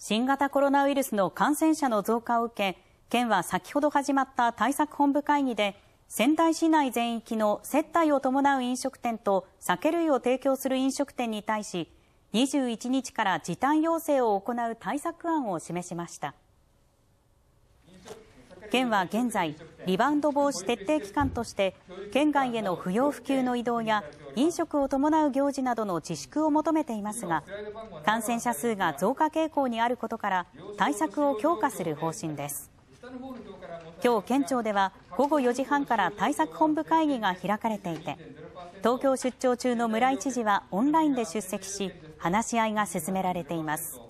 新型コロナウイルスの感染者の増加を受け、県は先ほど始まった対策本部会議で、仙台市内全域の接待を伴う飲食店と酒類を提供する飲食店に対し、21日から時短要請を行う対策案を示しました。県は現在、リバウンド防止徹底期間として県外への不要不急の移動や飲食を伴う行事などの自粛を求めていますが感染者数が増加傾向にあることから対策を強化する方針です今日県庁では午後4時半から対策本部会議が開かれていて東京出張中の村井知事はオンラインで出席し話し合いが進められています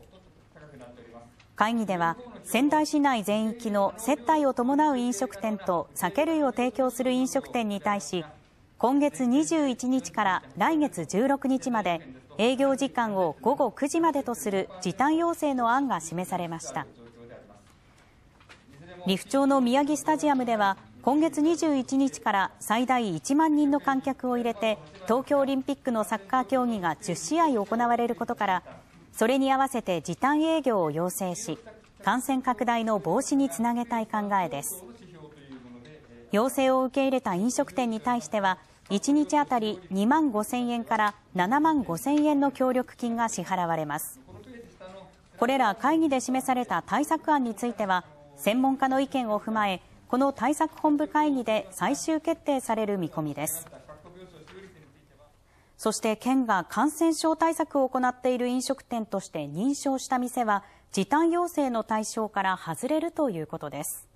会議では仙台市内全域の接待を伴う飲食店と酒類を提供する飲食店に対し今月21日から来月16日まで営業時間を午後9時までとする時短要請の案が示されました利府町の宮城スタジアムでは今月21日から最大1万人の観客を入れて東京オリンピックのサッカー競技が10試合行われることからそれに合わせて時短営業を要請し、感染拡大の防止につなげたい考えです。要請を受け入れた飲食店に対しては、1日あたり2万5000円から7万5000円の協力金が支払われます。これら会議で示された対策案については、専門家の意見を踏まえ、この対策本部会議で最終決定される見込みです。そして県が感染症対策を行っている飲食店として認証した店は、時短要請の対象から外れるということです。